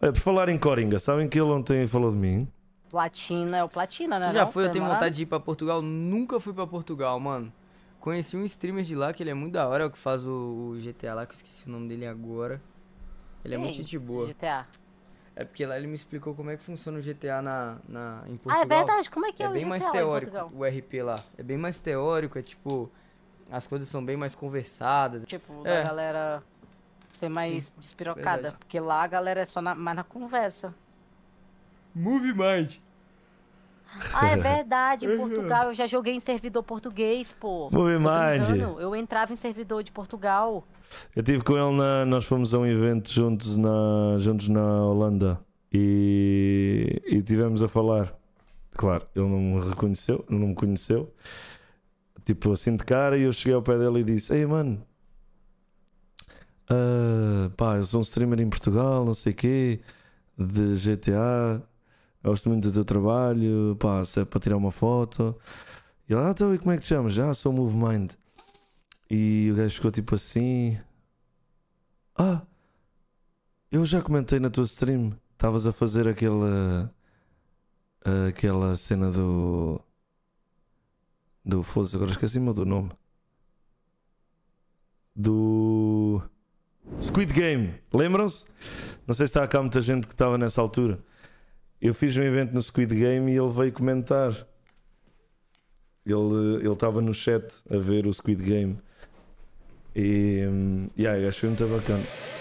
Olha, por falar em Coringa, sabem que ele ontem falou de mim? Platina é o Platina, né? Tu já não? foi, eu tenho vontade de ir pra Portugal. Nunca fui pra Portugal, mano. Conheci um streamer de lá que ele é muito da hora, é o que faz o, GTA lá, que eu esqueci o nome dele agora. Ele Ei, é muito gente boa. GTA. É porque lá ele me explicou como é que funciona o GTA na, na, em Portugal. Ah, é verdade, como é que é, é o bem GTA mais teórico, o RP lá. É bem mais teórico, é tipo. As coisas são bem mais conversadas. Tipo, é. da galera ser mais Sim, despirocada. Porque lá a galera é só na, mais na conversa. Move Mind. Ah, é verdade. Em é Portugal eu já joguei em servidor português, pô. Move Mind. Eu entrava em servidor de Portugal. Eu tive com ele na. Nós fomos a um evento juntos na, juntos na Holanda e, e tivemos a falar. Claro, ele não me reconheceu, não me conheceu. Tipo assim de cara, e eu cheguei ao pé dele e disse: Ei, mano, Uh, pá, eu sou um streamer em Portugal, não sei o quê, de GTA, gosto muito do teu trabalho, pá, se é para tirar uma foto. E lá ah, então, e como é que te chamas? Já, ah, sou Move Mind. E o gajo ficou tipo assim: Ah, eu já comentei na tua stream, estavas a fazer aquela. aquela cena do. do. foda-se, agora esqueci-me do nome. Do Squid Game, lembram-se? Não sei se está cá muita gente que estava nessa altura. Eu fiz um evento no Squid Game e ele veio comentar. Ele, ele estava no chat a ver o Squid Game. E, hum, yeah, que foi muito bacana.